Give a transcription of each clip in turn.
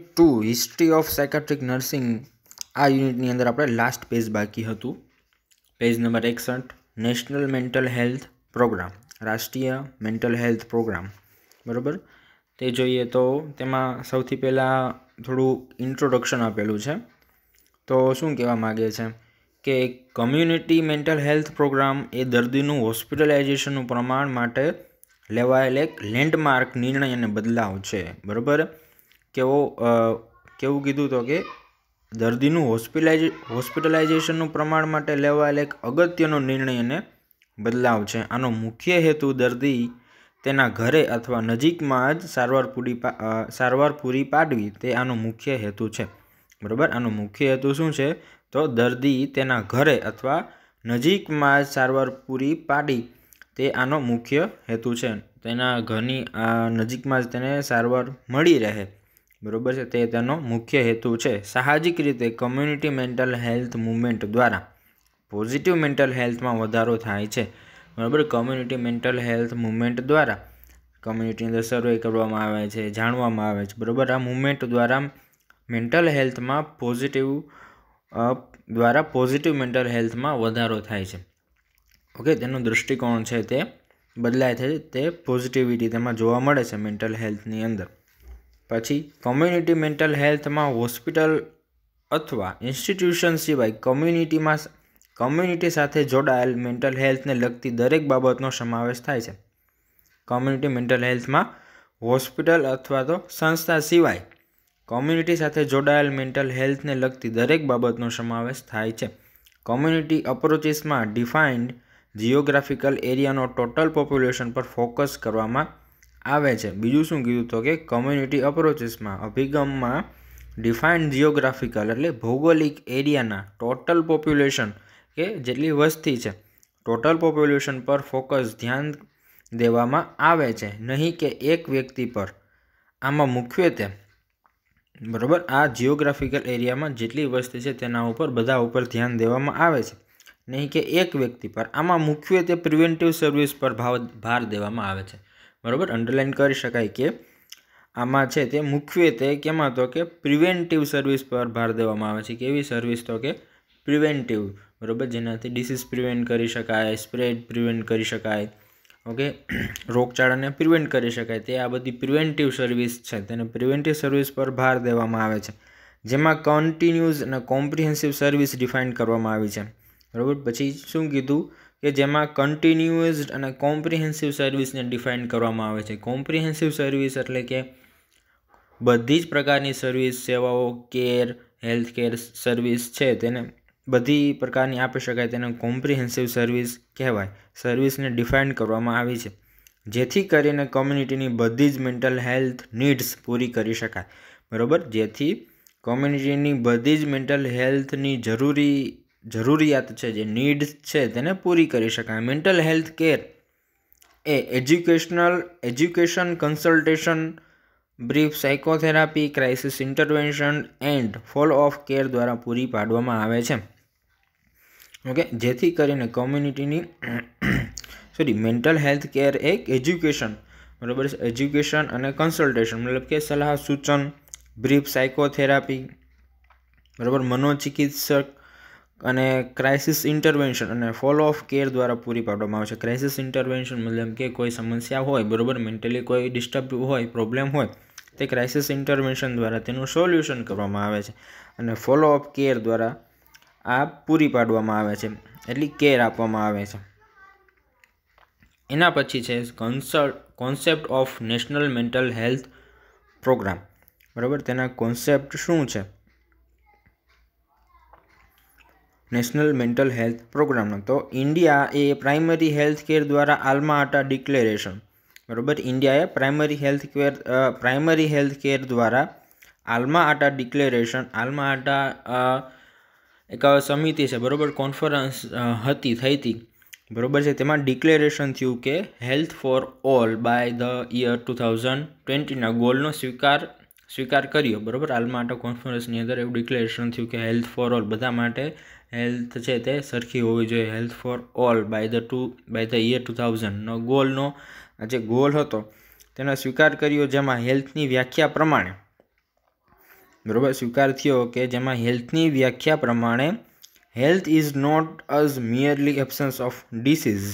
two history of psychiatric nursing આ યુનિટની અંદર આપણે લાસ્ટ પેજ બાકી હતું પેજ નંબર એકસઠ નેશનલ મેન્ટલ હેલ્થ પ્રોગ્રામ રાષ્ટ્રીય મેન્ટલ હેલ્થ પ્રોગ્રામ બરાબર તે જોઈએ તો તેમાં સૌથી પહેલાં થોડું ઇન્ટ્રોડક્શન આપેલું છે તો શું કહેવા માગે છે કે કમ્યુનિટી મેન્ટલ હેલ્થ પ્રોગ્રામ એ દર્દીનું હોસ્પિટલાઇઝેશનનું પ્રમાણ માટે લેવાયેલ એક લેન્ડમાર્ક નિર્ણય અને બદલાવ છે બરાબર કેવો કેવું કીધું તો કે દર્દીનું હોસ્પિલાઇઝ હોસ્પિટલાઇઝેશનનું પ્રમાણ માટે લેવાયેલ એક અગત્યનો નિર્ણય અને બદલાવ છે આનો મુખ્ય હેતુ દર્દી તેના ઘરે અથવા નજીકમાં જ સારવાર પૂરી સારવાર પૂરી પાડવી તે આનો મુખ્ય હેતુ છે બરાબર આનો મુખ્ય હેતુ શું છે તો દર્દી તેના ઘરે અથવા નજીકમાં જ સારવાર પૂરી પાડી તે આનો મુખ્ય હેતુ છે તેના ઘરની નજીકમાં જ તેને સારવાર મળી રહે બરાબર છે તે તેનો મુખ્ય હેતુ છે સાહજિક રીતે કમ્યુનિટી મેન્ટલ હેલ્થ મુવમેન્ટ દ્વારા પોઝિટિવ મેન્ટલ હેલ્થમાં વધારો થાય છે બરાબર કમ્યુનિટી મેન્ટલ હેલ્થ મુવમેન્ટ દ્વારા કમ્યુનિટીની અંદર સર્વે કરવામાં આવે છે જાણવામાં આવે છે બરાબર આ મુવમેન્ટ દ્વારા મેન્ટલ હેલ્થમાં પોઝિટિવ દ્વારા પોઝિટિવ મેન્ટલ હેલ્થમાં વધારો થાય છે ઓકે તેનો દૃષ્ટિકોણ છે તે બદલાય છે તે પોઝિટિવિટી તેમાં જોવા મળે છે મેન્ટલ હેલ્થની અંદર પછી કોમ્યુનિટી મેન્ટલ હેલ્થમાં હોસ્પિટલ અથવા ઇન્સ્ટિટ્યુશન સિવાય કોમ્યુનિટીમાં કોમ્યુનિટી સાથે જોડાયેલ મેન્ટલ હેલ્થને લગતી દરેક બાબતનો સમાવેશ થાય છે કોમ્યુનિટી મેન્ટલ હેલ્થમાં હોસ્પિટલ અથવા તો સંસ્થા સિવાય કોમ્યુનિટી સાથે જોડાયેલ મેન્ટલ હેલ્થને લગતી દરેક બાબતનો સમાવેશ થાય છે કોમ્યુનિટી અપ્રોચીસમાં ડિફાઇન્ડ જિયોગ્રાફિકલ એરિયાનો ટોટલ પોપ્યુલેશન પર ફોકસ કરવામાં આવે છે બીજું શું કીધું તો કે કમ્યુનિટી અપ્રોચીસમાં અભિગમમાં ડિફાઇન્ડ જિયોગ્રાફિકલ એટલે ભૌગોલિક એરિયાના ટોટલ પોપ્યુલેશન કે જેટલી વસ્તી છે ટોટલ પોપ્યુલેશન પર ફોકસ ધ્યાન દેવામાં આવે છે નહીં કે એક વ્યક્તિ પર આમાં મુખ્યત્વે બરાબર આ જિયોગ્રાફિકલ એરિયામાં જેટલી વસ્તી છે તેના ઉપર બધા ઉપર ધ્યાન દેવામાં આવે છે નહીં કે એક વ્યક્તિ પર આમાં મુખ્યત્વે પ્રિવેન્ટિવ સર્વિસ પર ભાવ ભાર દેવામાં આવે છે બરાબર અંડરલાઇન કરી શકાય કે આમાં છે તે મુખ્યત્વે કેમાં તો કે પ્રિવેન્ટિવ સર્વિસ પર ભાર દેવામાં આવે છે કેવી સર્વિસ તો કે પ્રિવેન્ટિવ બરાબર જેનાથી ડિસીઝ પ્રિવેન્ટ કરી શકાય સ્પ્રેડ પ્રિવેન્ટ કરી શકાય ઓકે રોગચાળાને પ્રિવેન્ટ કરી શકાય તે આ બધી પ્રિવેન્ટિવ સર્વિસ છે તેને પ્રિવેન્ટિવ સર્વિસ પર ભાર દેવામાં આવે છે જેમાં કન્ટિન્યુઝ અને કોમ્પ્રિહેન્સિવ સર્વિસ ડિફાઇન કરવામાં આવી છે બરાબર પછી શું કીધું કે જેમાં કન્ટિન્યુઅસ અને કોમ્પ્રિહેન્સિવ સર્વિસને ડિફાઇન કરવામાં આવે છે કોમ્પ્રિહેન્સિવ સર્વિસ એટલે કે બધી જ પ્રકારની સર્વિસ સેવાઓ કેર હેલ્થ કેર સર્વિસ છે તેને બધી પ્રકારની આપી શકાય તેને કોમ્પ્રિહેન્સિવ સર્વિસ કહેવાય સર્વિસને ડિફાઇન કરવામાં આવી છે જેથી કરીને કોમ્યુનિટીની બધી જ મેન્ટલ હેલ્થ નીડ્સ પૂરી કરી શકાય બરાબર જેથી કોમ્યુનિટીની બધી જ મેન્ટલ હેલ્થની જરૂરી જરૂરિયાત છે જે નીડ છે તેને પૂરી કરી શકાય મેન્ટલ હેલ્થ કેર એ educational education consultation brief psychotherapy crisis intervention and follow of care દ્વારા પૂરી પાડવામાં આવે છે ઓકે જેથી કરીને કોમ્યુનિટીની સોરી મેન્ટલ હેલ્થ કેર એક એજ્યુકેશન બરાબર છે એજ્યુકેશન અને કન્સલ્ટેશન મતલબ કે સલાહ સૂચન બ્રીફ સાયકોથેરાપી બરાબર મનોચિકિત્સક અને ક્રાઇસિસ ઇન્ટરવેન્શન અને ફોલો ઓફ કેર દ્વારા પૂરી પાડવામાં આવે છે ક્રાઇસિસ ઇન્ટરવેન્શન મતલબ કે કોઈ સમસ્યા હોય બરાબર મેન્ટલી કોઈ ડિસ્ટર્બ હોય પ્રોબ્લેમ હોય તે ક્રાઇસિસ ઇન્ટરવેન્શન દ્વારા તેનું સોલ્યુશન કરવામાં આવે છે અને ફોલો અપ કેર દ્વારા આ પૂરી પાડવામાં આવે છે એટલી કેર આપવામાં આવે છે એના પછી છે concert concept of national mental health programme બરાબર તેના કોન્સેપ્ટ શું છે નેશનલ મેન્ટલ હેલ્થ પ્રોગ્રામનો તો ઇન્ડિયા એ પ્રાઇમરી હેલ્થ કેર દ્વારા આલ્મા આટા ડિક્લેરેશન બરાબર ઇન્ડિયાએ primary health care primary health care દ્વારા આલ્મા આટા ડિક્લેરેશન આલ્મા આટા એક સમિતિ છે બરાબર કોન્ફરન્સ હતી થઈ હતી બરાબર છે તેમાં ડિક્લેરેશન થયું કે health for all by the year two thousand ટ્વેન્ટીના ગોલનો સ્વીકાર સ્વીકાર કર્યો બરાબર હાલમાં આટા કોન્ફરન્સની અંદર એવું ડિક્લેરેશન થયું કે હેલ્થ ફોર ઓલ બધા માટે હેલ્થ છે તે સરખી હોવી જોઈએ health for all by the two by the year two થાઉઝન્ડનો ગોલનો જે ગોલ હતો તેનો સ્વીકાર કર્યો જેમાં હેલ્થની વ્યાખ્યા પ્રમાણે બરોબર સ્વીકાર થયો કે જેમાં હેલ્થની વ્યાખ્યા પ્રમાણે health is not as merely absence of disease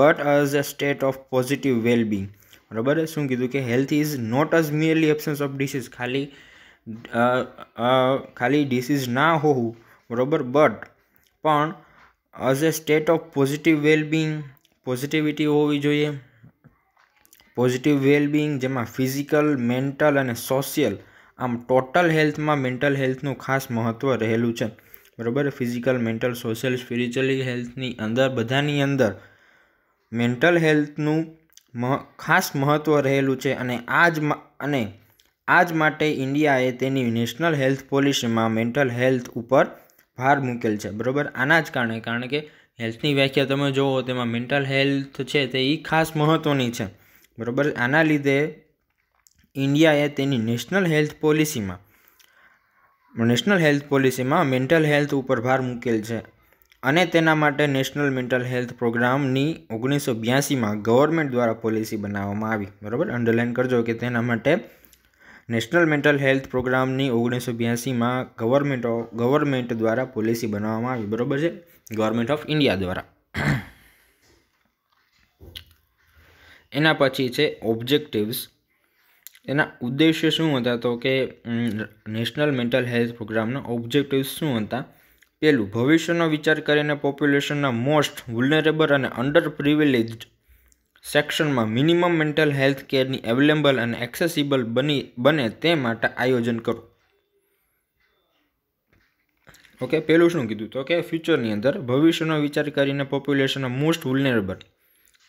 but as a state of positive wellbeing બરાબર શું કીધું કે health is not as merely absence of disease ખાલી ખાલી ડિસીઝ ના હોવું બરોબર બટ પણ as a state of positive wellbeing positivity હોવી જોઈએ પોઝિટિવ વેલબિંગ જેમાં ફિઝિકલ મેન્ટલ અને સોશિયલ આમ ટોટલ હેલ્થમાં મેન્ટલ હેલ્થનું ખાસ મહત્ત્વ રહેલું છે બરાબર ફિઝિકલ મેન્ટલ સોશિયલ સ્પિરિચ્યુઅલી હેલ્થની અંદર બધાની અંદર મેન્ટલ હેલ્થનું મહ ખાસ મહત્ત્વ રહેલું છે અને આજ અને આ જ માટે ઇન્ડિયાએ તેની નેશનલ હેલ્થ પોલિસીમાં મેન્ટલ હેલ્થ ઉપર ભાર મૂકેલ છે બરાબર આના જ કારણે કારણ કે હેલ્થની વ્યાખ્યા તમે જુઓ તેમાં મેન્ટલ હેલ્થ છે તે એ ખાસ મહત્ત્વની છે બરાબર આના લીધે ઇન્ડિયાએ તેની નેશનલ હેલ્થ પોલિસીમાં નેશનલ હેલ્થ પોલિસીમાં મેન્ટલ હેલ્થ ઉપર ભાર મૂકેલ છે અને તેના માટે નેશનલ મેન્ટલ હેલ્થ પ્રોગ્રામની ઓગણીસો બ્યાસીમાં ગવર્મેન્ટ દ્વારા પોલિસી બનાવવામાં આવી બરાબર અંડરલાઇન કરજો કે તેના માટે નેશનલ મેન્ટલ હેલ્થ પ્રોગ્રામની ઓગણીસો બ્યાસીમાં ગવર્મેન્ટ ગવર્મેન્ટ દ્વારા પોલિસી બનાવવામાં આવી બરાબર છે ગવર્મેન્ટ ઓફ ઇન્ડિયા દ્વારા એના પછી છે ઓબ્જેક્ટિવ્સ એના ઉદ્દેશ્ય શું હતા તો કે નેશનલ મેન્ટલ હેલ્થ પ્રોગ્રામના ઓબ્જેક્ટિવ્સ શું હતા પહેલું ભવિષ્યનો વિચાર કરીને પોપ્યુલેશનના મોસ્ટ વુલનરેબલ અને અંડર પ્રિવિલેજ્ડ સેક્શનમાં મિનિમમ મેન્ટલ હેલ્થ કેરની અવેલેબલ અને એક્સેસિબલ બની બને તે માટે આયોજન કરો ઓકે પહેલું શું કીધું તો કે ફ્યુચરની અંદર ભવિષ્યનો વિચાર કરીને પોપ્યુલેશન મોસ્ટ વુલનેરેબલ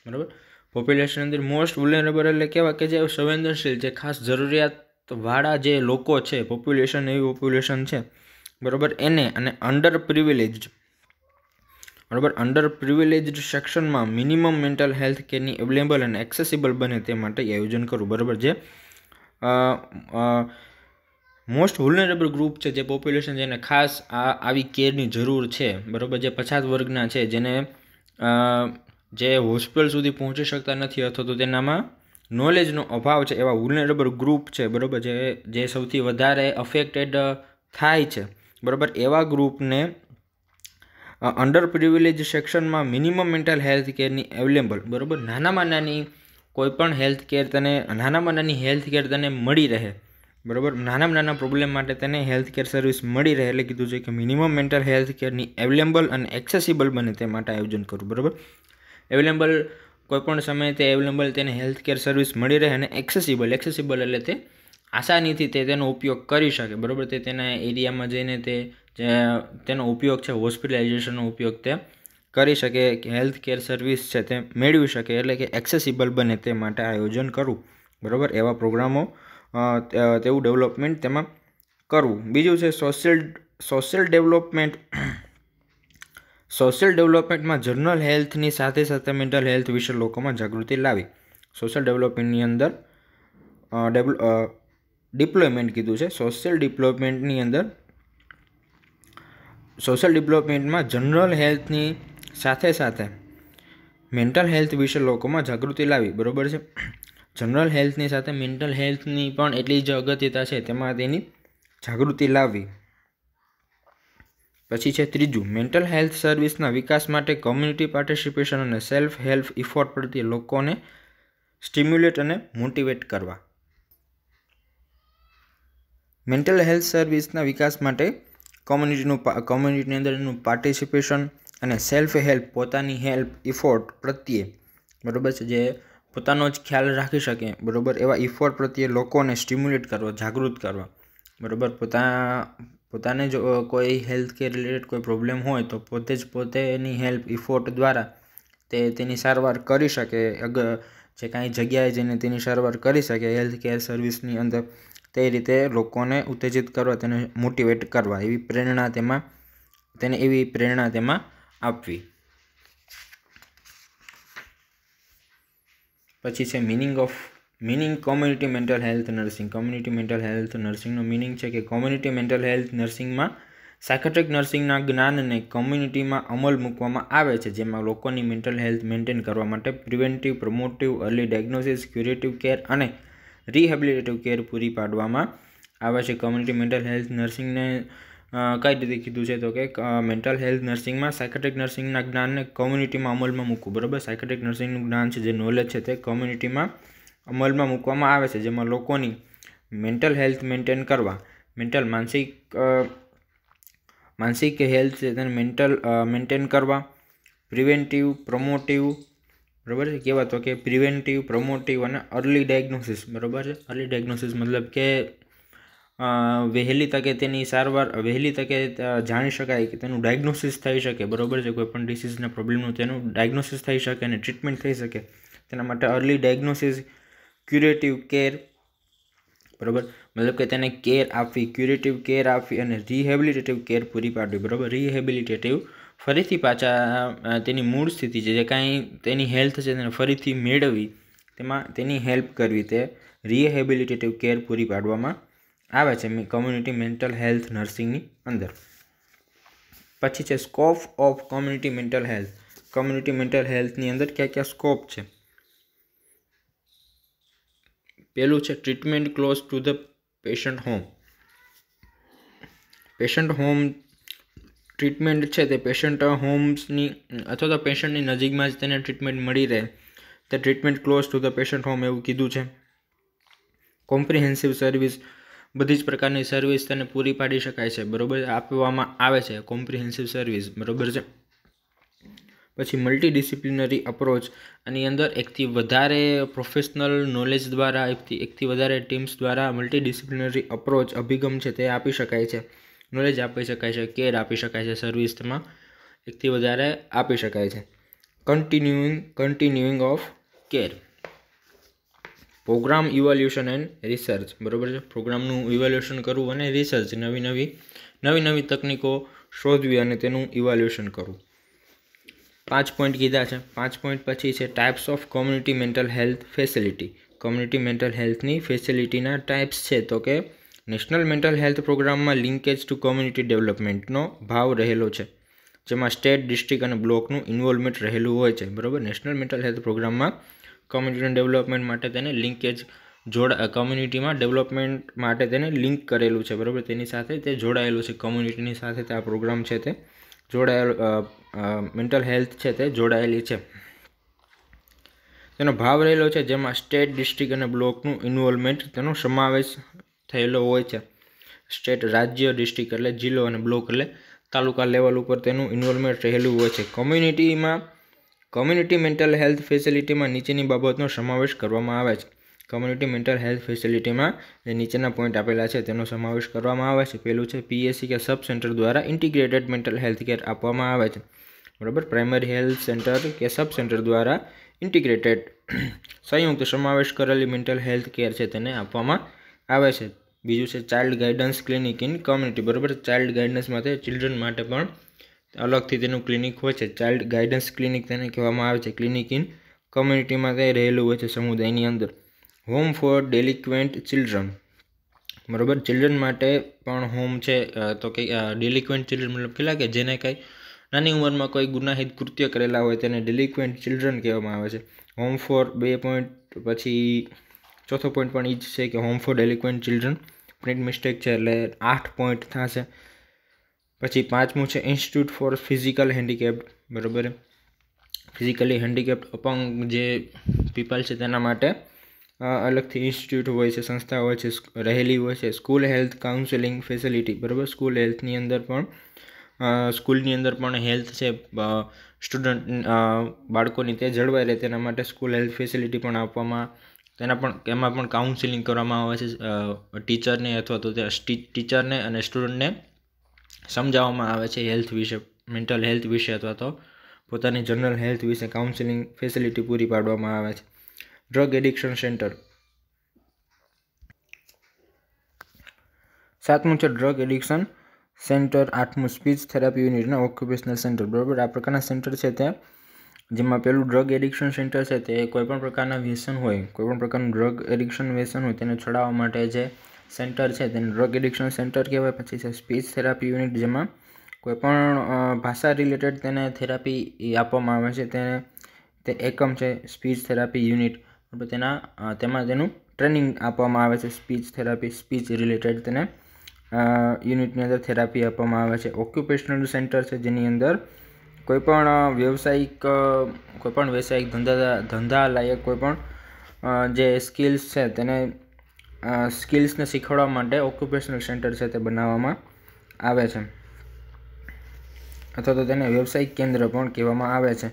બરાબર પોપ્યુલેશન અંદર મોસ્ટ વુલનેરેબલ એટલે કેવા કે જે સંવેદનશીલ જે ખાસ જરૂરિયાતવાળા જે લોકો છે પોપ્યુલેશન એવી પોપ્યુલેશન છે બરાબર એને અને અંડર પ્રિવિલેજ બરાબર અંડર પ્રિવિલેજડ સેક્શનમાં મિનિમમ મેન્ટલ હેલ્થ કેરની અવેલેબલ અને એક્સેસિબલ બને તે માટે આયોજન કરવું બરાબર જે મોસ્ટ વુલનરેબલ ગ્રુપ છે જે પોપ્યુલેશન જેને ખાસ આ આવી કેરની જરૂર છે બરાબર જે પછાત વર્ગના છે જેને જે હોસ્પિટલ સુધી પહોંચી શકતા નથી અથવા તો તેનામાં નોલેજનો અભાવ છે એવા વુલનરેબલ ગ્રુપ છે બરાબર જે જે સૌથી વધારે અફેક્ટેડ થાય છે બરાબર એવા ગ્રુપને અંડર પ્રિવિલેજ સેક્શનમાં મિનિમમ મેન્ટલ હેલ્થ કેરની અવેલેબલ બરાબર નાનામાં નાની કોઈપણ હેલ્થ કેર તને નાનામાં નાની હેલ્થ કેર તને મળી રહે બરાબર નાનામાં નાના પ્રોબ્લેમ માટે તેને હેલ્થ કેર સર્વિસ મળી રહે એટલે કીધું છે કે મિનિમમ મેન્ટલ હેલ્થ કેરની અવેલેબલ અને એક્સેસિબલ બને તે માટે આયોજન કરું બરાબર અવેલેબલ કોઈપણ સમયે તે અવેલેબલ તેને હેલ્થ કેર સર્વિસ મળી રહે અને એક્સેસિબલ એક્સેસિબલ એટલે તે આસાનીથી તે તેનો ઉપયોગ કરી શકે બરાબર તે તેના એરિયામાં જઈને તે જે તેનો ઉપયોગ છે હોસ્પિટલાઇઝેશનનો ઉપયોગ તે કરી શકે હેલ્થ કેર સર્વિસ છે તે મેળવી શકે એટલે કે એક્સેસિબલ બને તે માટે આયોજન કરવું બરાબર એવા પ્રોગ્રામો તેવું ડેવલપમેન્ટ તેમાં કરવું બીજું છે સોશિયલ સોશિયલ ડેવલપમેન્ટ સોશિયલ ડેવલપમેન્ટમાં જનરલ હેલ્થની સાથે સાથે મેન્ટલ હેલ્થ વિશે લોકોમાં જાગૃતિ લાવી સોશિયલ ડેવલપમેન્ટની અંદર ડેવલ ડિપ્લોયમેન્ટ કીધું છે સોશિયલ ડિપ્લોયમેન્ટની અંદર સોશિયલ ડિપ્લોમેન્ટમાં જનરલ હેલ્થની સાથે સાથે મેન્ટલ હેલ્થ વિશે લોકોમાં જાગૃતિ લાવી બરાબર છે જનરલ હેલ્થની સાથે મેન્ટલ હેલ્થની પણ એટલી જ અગત્યતા છે તેમાં તેની જાગૃતિ લાવવી પછી છે ત્રીજું મેન્ટલ હેલ્થ સર્વિસના વિકાસ માટે કમ્યુનિટી પાર્ટિસિપેશન અને સેલ્ફ હેલ્પ ઇફોર્ટ પ્રત્યે લોકોને સ્ટિમ્યુલેટ અને મોટિવેટ કરવા મેન્ટલ હેલ્થ સર્વિસના વિકાસ માટે કોમ્યુનિટીનું કોમ્યુનિટીની અંદર એનું પાર્ટિસિપેશન અને સેલ્ફ હેલ્પ પોતાની હેલ્પ ઇફોર્ટ પ્રત્યે બરાબર છે જે પોતાનો જ ખ્યાલ રાખી શકે બરાબર એવા ઇફોર્ટ પ્રત્યે લોકોને સ્ટિમ્યુલેટ કરવા જાગૃત કરવા બરાબર પોતા પોતાને જો કોઈ હેલ્થ કેર રિલેટેડ કોઈ પ્રોબ્લેમ હોય તો પોતે જ પોતેની હેલ્પ ઇફોર્ટ દ્વારા તે તેની સારવાર કરી શકે અગર જે કાંઈ જગ્યાએ જઈને તેની સારવાર કરી શકે હેલ્થ કેર સર્વિસની અંદર તે રીતે લોકોને ઉત્તેજિત કરવા તેને મોટિવેટ કરવા એવી પ્રેરણા તેમાં તેને એવી પ્રેરણા તેમાં આપવી પછી છે meaning of meaning community mental health nursing community mental health નર્સિંગનો મિનિંગ છે કે કોમ્યુનિટી મેન્ટલ હેલ્થ નર્સિંગમાં સાયકેટ્રિક નર્સિંગના જ્ઞાનને કોમ્યુનિટીમાં અમલ મૂકવામાં આવે છે જેમાં લોકોની મેન્ટલ હેલ્થ મેન્ટેન કરવા માટે preventive promotive early diagnosis curative care અને રિહેબિલિટેટિવ કેર પૂરી પાડવામાં આવે છે કમ્યુનિટી મેન્ટલ હેલ્થ નર્સિંગને કઈ રીતે કીધું છે તો કે મેન્ટલ હેલ્થ નર્સિંગમાં સાયકેટ્રિક નર્સિંગના જ્ઞાનને કોમ્યુનિટીમાં અમલમાં મૂકવું બરાબર સાયકેટ્રિક નર્સિંગનું જ્ઞાન છે જે નોલેજ છે તે કોમ્યુનિટીમાં અમલમાં મૂકવામાં આવે છે જેમાં લોકોની મેન્ટલ હેલ્થ મેન્ટેન કરવા મેન્ટલ માનસિક માનસિક હેલ્થ છે તેને મેન્ટલ મેન્ટેન કરવા પ્રિવેન્ટિવ પ્રમોટિવ બરાબર છે કહેવા તો કે પ્રિવેન્ટિવ પ્રમોટિવ અને અર્લી ડાયગ્નોસિસ બરાબર છે અર્લી ડાયગ્નોસિસ મતલબ કે વહેલી તકે તેની સારવાર વહેલી તકે જાણી શકાય કે તેનું ડાયગ્નોસિસ થઈ શકે બરાબર છે કોઈપણ ડિસીઝના પ્રોબ્લેમનું તેનું ડાયગ્નોસિસ થઈ શકે અને ટ્રીટમેન્ટ થઈ શકે તેના માટે અર્લી ડાયગ્નોસિસ ક્યુરેટિવ કેર બરાબર મતલબ કે તેને કેર આપવી ક્યુરેટિવ કેર આપવી અને રિહેબિલિટેટિવ કેર પૂરી પાડવી બરાબર રિહેબિલિટેટિવ ફરીથી પાછા તેની મૂળ સ્થિતિ છે જે કાંઈ તેની હેલ્થ છે તેને ફરીથી મેળવી તેમાં તેની હેલ્પ કરવી તે રિહેબિલિટેટિવ કેર પૂરી પાડવામાં આવે છે કોમ્યુનિટી મેન્ટલ હેલ્થ નર્સિંગની અંદર પછી છે scope of community mental health community mental હેલ્થની અંદર ક્યાં ક્યાં સ્કોપ છે પહેલું છે treatment close to the patient home patient home treatment છે તે પેશન્ટ હોમ્સની અથવા તો પેશન્ટની નજીકમાં જ તેને ટ્રીટમેન્ટ મળી રહે તે treatment close to the patient home એવું કીધું છે કોમ્પ્રિહેન્સિવ સર્વિસ બધી જ પ્રકારની સર્વિસ તેને પૂરી પાડી શકાય છે બરાબર આપવામાં આવે છે કોમ્પ્રિહેન્સિવ સર્વિસ બરાબર છે પછી મલ્ટી ડિસિપ્લિનરી અપ્રોચ આની અંદર એકથી વધારે પ્રોફેશનલ નોલેજ દ્વારા એકથી એકથી વધારે ટીમ્સ દ્વારા મલ્ટી ડિસિપ્લિનરી અપ્રોચ અભિગમ છે તે આપી શકાય છે નોલેજ આપી શકાય છે કેર આપી શકાય છે સર્વિસમાં એકથી વધારે આપી શકાય છે continuing continuing of care programme evolution and research બરાબર છે પ્રોગ્રામનું ઇવોલ્યુશન કરવું અને રિસર્ચ નવી નવી નવી નવી તકનીકો શોધવી અને તેનું ઇવોલ્યુશન કરવું પાંચ પોઈન્ટ કીધા છે પાંચ પોઈન્ટ પછી છે types of community mental health facility community mental હેલ્થની ફેસિલિટીના ટાઈપ્સ છે તો કે નેશનલ મેન્ટલ હેલ્થ પ્રોગ્રામમાં લિંકેજ ટુ કોમ્યુનિટી ડેવલપમેન્ટનો ભાવ રહેલો છે જેમાં સ્ટેટ ડિસ્ટ્રિક્ટ અને બ્લોકનું ઇન્વોલ્વમેન્ટ રહેલું હોય છે બરાબર નેશનલ મેન્ટલ હેલ્થ પ્રોગ્રામમાં કોમ્યુનિટીના ડેવલપમેન્ટ માટે તેને લિંકેજ જોડ કોમ્યુનિટીમાં ડેવલપમેન્ટ માટે તેને લિંક કરેલું છે બરાબર તેની સાથે તે જોડાયેલું છે કોમ્યુનિટીની સાથે તે આ પ્રોગ્રામ છે તે જોડાયેલ મેન્ટલ હેલ્થ છે તે જોડાયેલી છે તેનો ભાવ રહેલો છે જેમાં સ્ટેટ ડિસ્ટ્રિક્ટ અને બ્લોકનું ઇન્વોલ્વમેન્ટ તેનો સમાવેશ થયેલો હોય છે સ્ટેટ રાજ્ય ડિસ્ટ્રિક્ટ એટલે જિલ્લો અને બ્લોક એટલે તાલુકા લેવલ ઉપર તેનું ઇન્વોલ્વમેન્ટ રહેલું હોય છે કોમ્યુનિટીમાં કોમ્યુનિટી મેન્ટલ હેલ્થ ફેસિલિટીમાં નીચેની બાબતનો સમાવેશ કરવામાં આવે છે કોમ્યુનિટી મેન્ટલ હેલ્થ ફેસિલિટીમાં જે નીચેના પોઈન્ટ આપેલા છે તેનો સમાવેશ કરવામાં આવે છે પહેલું છે પીએસસી કે સબ સેન્ટર દ્વારા ઇન્ટિગ્રેટેડ મેન્ટલ હેલ્થ કેર આપવામાં આવે છે બરાબર પ્રાઇમરી હેલ્થ સેન્ટર કે સબ સેન્ટર દ્વારા ઇન્ટિગ્રેટેડ સંયુક્ત સમાવેશ કરેલી મેન્ટલ હેલ્થ કેર છે તેને આપવામાં આવે છે બીજું છે child guidance clinic in community બરાબર ચાઇલ્ડ ગાઇડન્સ માટે ચિલ્ડ્રન માટે પણ અલગથી તેનું ક્લિનિક હોય છે ચાઇલ્ડ ગાઇડન્સ ક્લિનિક તેને કહેવામાં આવે છે ક્લિનિક ઇન કમ્યુનિટીમાં તે રહેલું હોય છે સમુદાયની અંદર હોમ ફોર ડેલિક્વેન્ટ ચિલ્ડ્રન બરાબર ચિલ્ડ્રન માટે પણ હોમ છે તો કે ડેલિક્વેન્ટ ચિલ્ડ્રન મતલબ કેટલા કે જેને કાંઈ નાની ઉંમરમાં કોઈ ગુનાહિત કૃત્ય કરેલા હોય તેને ડેલિક્વેન્ટ ચિલ્ડ્રન કહેવામાં આવે છે હોમ ફોર બે પોઈન્ટ પછી ચોથો પોઈન્ટ પણ એ જ છે કે home for delinquent children print mistake છે એટલે આઠ પોઈન્ટ થશે પછી પાંચમું છે ઇન્સ્ટિટ્યૂટ ફોર ફિઝિકલ હેન્ડીકેપ બરાબર ફિઝિકલી હેન્ડીકેપ્ડ અપંગ જે પીપલ છે તેના માટે અલગથી ઇન્સ્ટિટ્યૂટ હોય છે સંસ્થા હોય છે રહેલી હોય છે સ્કૂલ હેલ્થ કાઉન્સેલિંગ ફેસિલિટી બરાબર સ્કૂલ હેલ્થની અંદર પણ સ્કૂલની અંદર પણ હેલ્થ છે સ્ટુડન્ટ બાળકોની તે જળવાઈ રહે તેના માટે સ્કૂલ હેલ્થ ફેસિલિટી પણ આપવામાં તેના પણ એમાં પણ કાઉન્સિલિંગ કરવામાં આવે છે ટીચરને અથવા તો ટીચરને અને સ્ટુડન્ટને સમજાવવામાં આવે છે હેલ્થ વિશે મેન્ટલ હેલ્થ વિશે અથવા તો પોતાની જનરલ હેલ્થ વિશે કાઉન્સેલિંગ ફેસિલિટી પૂરી પાડવામાં આવે છે ડ્રગ એડિક્શન સેન્ટર સાતમું છે ડ્રગ એડિક્શન સેન્ટર આઠમું સ્પીચ થેરાપી યુનિટ અને ઓક્યુપેશનલ સેન્ટર બરાબર આ પ્રકારના સેન્ટર છે ત્યાં જેમાં પેલું ડ્રગ એડિક્શન સેન્ટર છે તે કોઈપણ પ્રકારના વ્યસન હોય કોઈપણ પ્રકારનું ડ્રગ એડિક્શન વ્યસન હોય તેને છોડાવવા માટે જે સેન્ટર છે તેને ડ્રગ એડિક્શન સેન્ટર કહેવાય પછી છે સ્પીચ થેરાપી યુનિટ જેમાં કોઈપણ ભાષા રિલેટેડ તેને થેરાપી આપવામાં આવે છે તેને તે એકમ છે સ્પીચ થેરાપી યુનિટ તેના તેમાં તેનું ટ્રેનિંગ આપવામાં આવે છે સ્પીચ થેરાપી સ્પીચ રિલેટેડ તેને યુનિટની અંદર થેરાપી આપવામાં આવે છે ઓક્યુપેશનલ સેન્ટર છે જેની અંદર કોઈપણ વ્યવસાયિક કોઈપણ વ્યવસાયિક ધંધા ધંધા લાયક કોઈપણ જે સ્કિલ્સ છે તેને સ્કિલ્સને શીખવાડવા માટે ઓક્યુપેશનલ સેન્ટર છે તે બનાવવામાં આવે છે અથવા તો તેને વ્યવસાયિક કેન્દ્ર પણ કહેવામાં આવે છે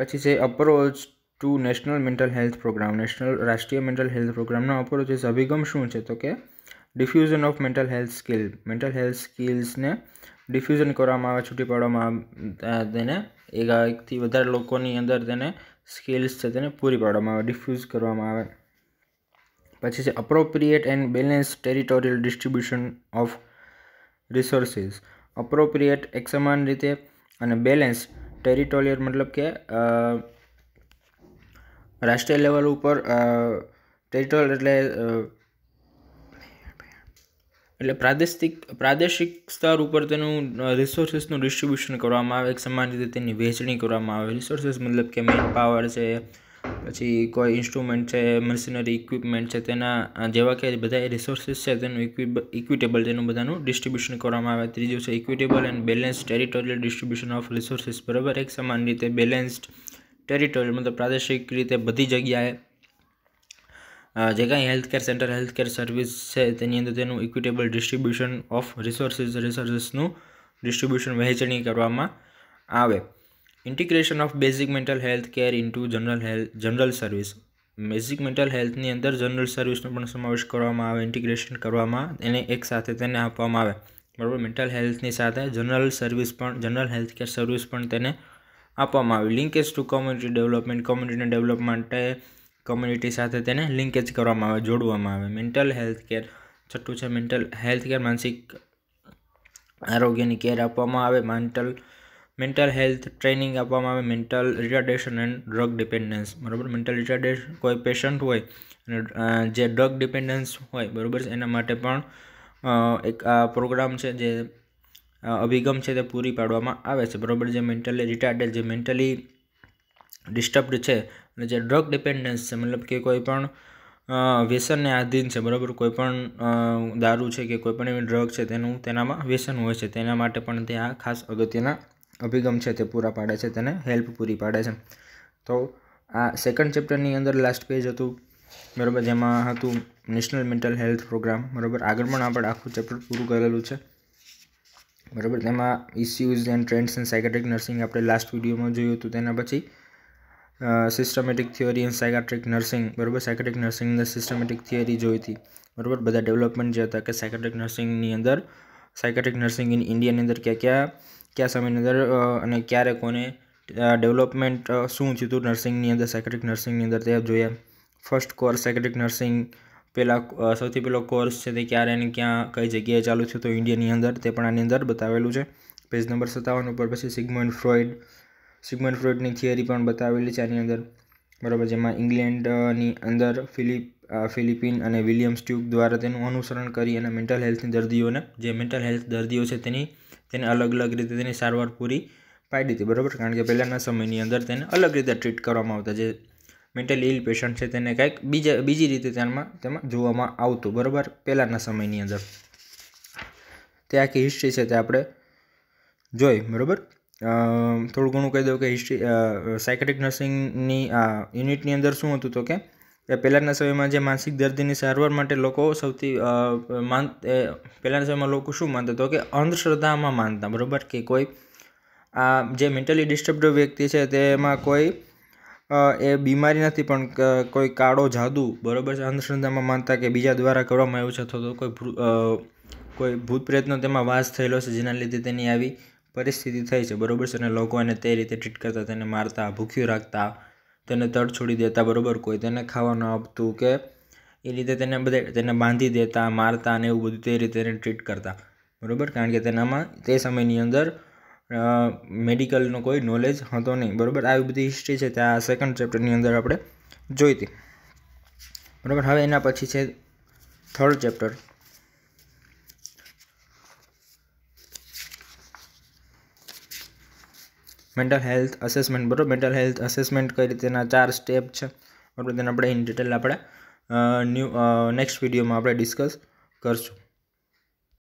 પછી છે approach to national mental health programme national રાષ્ટ્રીય મેન્ટલ હેલ્થ પ્રોગ્રામનો અપ્રોચ અભિગમ શું છે તો કે diffusion of mental health skill mental health સ્કિલ્સને ડિફ્યુઝન કરવામાં આવે છૂટી પાડવામાં તેને એક એકથી વધારે લોકોની અંદર તેને સ્કિલ્સ છે તેને પૂરી પાડવામાં આવે ડિફ્યુઝ કરવામાં આવે પછી છે appropriate and balance territorial distribution of resources appropriate એક સમાન રીતે અને બેલેન્સ ટેરિટોરિયલ મતલબ કે રાષ્ટ્રીય લેવલ ઉપર ટેરિટોરિયલ એટલે એટલે પ્રાદેશિક પ્રાદેશિક સ્તર ઉપર તેનું રિસોર્સિસનું ડિસ્ટ્રીબ્યુશન કરવામાં આવે એક સમાન રીતે તેની વહેંચણી કરવામાં આવે રિસોર્સિસ મતલબ કે મેન પાવર છે પછી કોઈ ઇન્સ્ટ્રુમેન્ટ છે મશીનરી ઇક્વિપમેન્ટ છે તેના જેવા કે બધા રિસોર્સિસ છે તેનું ઇક્વિટેબલ તેનું બધાનું ડિસ્ટ્રીબ્યુશન કરવામાં આવે ત્રીજું છે equitable and balance territorial distribution of resources બરાબર એક સમાન રીતે બેલેન્સ્ડ ટેરિટોરિયલ મતલબ પ્રાદેશિક રીતે બધી જગ્યાએ જે કાંઈ health care center health care service છે તેની અંદર તેનું ઇક્વિટેબલ ડિસ્ટ્રીબ્યુશન ઓફ રિસોર્સિસ રિસોર્સિસનું ડિસ્ટ્રીબ્યુશન વહેંચણી કરવામાં આવે integration of basic mental health care into general health general service basic mental હેલ્થની અંદર જનરલ સર્વિસનો પણ સમાવેશ કરવામાં આવે ઇન્ટિગ્રેશન કરવામાં એને એક સાથે તેને આપવામાં આવે બરાબર મેન્ટલ હેલ્થની સાથે જનરલ સર્વિસ પણ જનરલ હેલ્થ કેર સર્વિસ પણ તેને આપવામાં આવી લિંકેજ ટુ કોમ્યુનિટી ડેવલપમેન્ટ કોમ્યુનિટીને ડેવલપ માટે કમ્યુનિટી સાથે તેને લિંકેજ કરવામાં આવે જોડવામાં આવે મેન્ટલ હેલ્થ કેર છઠ્ઠું છે મેન્ટલ હેલ્થ કેર માનસિક આરોગ્યની કેર આપવામાં આવે મેન્ટલ મેન્ટલ હેલ્થ ટ્રેનિંગ આપવામાં આવે mental retardation and drug dependence બરાબર મેન્ટલ રિટાર્ડેશન કોઈ પેશન્ટ હોય અને જે ડ્રગ ડિપેન્ડન્સ હોય બરાબર એના માટે પણ એક આ પ્રોગ્રામ છે જે અભિગમ છે તે પૂરી પાડવામાં આવે છે બરાબર જે મેન્ટલી રિટાર્ડેડ જે મેન્ટલી ડિસ્ટર્બ્ડ છે અને જે ડ્રગ ડિપેન્ડન્સ છે મતલબ કે કોઈ પણ વ્યસનને આધીન છે બરાબર કોઈ પણ દારૂ છે કે કોઈપણ એવી ડ્રગ છે તેનું તેનામાં વ્યસન હોય છે તેના માટે પણ તે આ ખાસ અગત્યના અભિગમ છે તે પૂરા પાડે છે તેને હેલ્પ પૂરી પાડે છે તો આ સેકન્ડ ચેપ્ટરની અંદર લાસ્ટ પેજ હતું બરાબર જેમાં હતું નેશનલ મેન્ટલ હેલ્થ પ્રોગ્રામ બરાબર આગળ પણ આપણે આખું ચેપ્ટર પૂરું કરેલું છે બરાબર તેમાં issues and trends and psychiatric nursing આપણે લાસ્ટ વિડીયોમાં જોયું હતું તેના પછી systematic theory in psychiatric nursing બરાબર સાયકાટ્રિક નર્સિંગની સિસ્ટમેટિક થિયરી જોઈ હતી બરાબર બધા ડેવલપમેન્ટ જે હતા કે સાયકાટ્રિક નર્સિંગની અંદર સાયકાટ્રિક નર્સિંગ ઇન ઇન્ડિયાની અંદર ક્યાં ક્યાં કયા સમયની અંદર અને ક્યારે કોને ડેવલપમેન્ટ શું થયું હતું નર્સિંગની અંદર સાયકાટ્રિક નર્સિંગની અંદર તે જોયા ફર્સ્ટ કોર્સ સાયકાટ્રિક નર્સિંગ પહેલાં સૌથી પહેલો કોર્સ છે તે ક્યારે અને ક્યાં કઈ જગ્યાએ ચાલુ થયું હતું ઇન્ડિયાની અંદર તે પણ આની અંદર બતાવેલું છે પેજ નંબર સત્તાવન ઉપર પછી સિગમન્ડ ફ્રોઈડ સિગમન ફ્રોડની થિયરી પણ બતાવેલી છે આની અંદર બરાબર જેમાં ઇંગ્લેન્ડની અંદર ફિલિપ ફિલિપિન અને વિલિયમ સ્ટ્યુક દ્વારા તેનું અનુસરણ કરી અને મેન્ટલ હેલ્થની દર્દીઓને જે મેન્ટલ હેલ્થ દર્દીઓ છે તેની તેને અલગ અલગ રીતે તેની સારવાર પૂરી પાડી હતી બરાબર કારણ કે પહેલાંના સમયની અંદર તેને અલગ રીતે ટ્રીટ કરવામાં આવતા જે મેન્ટલ ઇલ પેશન્ટ છે તેને કાંઈક બીજા બીજી રીતે તેમાં તેમાં જોવામાં આવતું બરાબર પહેલાંના સમયની અંદર તે આખી હિસ્ટ્રી છે તે આપણે જોઈ બરાબર થોડું ઘણું કહી દઉં કે હિસ્ટ્રી સાયકેટિક નર્સિંગની આ યુનિટની અંદર શું હતું તો કે પહેલાંના સમયમાં જે માનસિક દર્દીની સારવાર માટે લોકો સૌથી માન પહેલાંના સમયમાં લોકો શું માનતા તો કે અંધશ્રદ્ધામાં માનતા બરાબર કે કોઈ આ જે મેન્ટલી ડિસ્ટર્બડ વ્યક્તિ છે તેમાં કોઈ એ બીમારી નથી પણ કોઈ કાળો જાદુ બરાબર છે અંધશ્રદ્ધામાં માનતા કે બીજા દ્વારા કરવામાં આવ્યું છે અથવા તો કોઈ કોઈ ભૂત પ્રેતનો તેમાં વાસ થયેલો છે જેના લીધે તેની આવી પરિસ્થિતિ થઈ છે બરાબર છે અને લોકો એને તે રીતે ટ્રીટ કરતા તેને મારતા ભૂખ્યું રાખતા તેને તડ છોડી દેતા બરાબર કોઈ તેને ખાવા ન આપતું કે એ રીતે તેને બધે તેને બાંધી દેતા મારતા અને એવું બધું તે રીતે તેને ટ્રીટ કરતા બરાબર કારણ કે તેનામાં તે સમયની અંદર મેડિકલનો કોઈ નોલેજ હતો નહીં બરાબર આવી બધી હિસ્ટ્રી છે તે આ સેકન્ડ ચેપ્ટરની અંદર આપણે જોઈતી બરાબર હવે એના પછી છે third chapter mental health assessment બરાબર મેન્ટલ હેલ્થ અસેસમેન્ટ કઈ રીતેના ચાર સ્ટેપ છે બરાબર તેને આપણે ઇન ડિટેલ આપણે ન્યૂ નેક્સ્ટ વિડીયોમાં આપણે ડિસ્કસ કરશું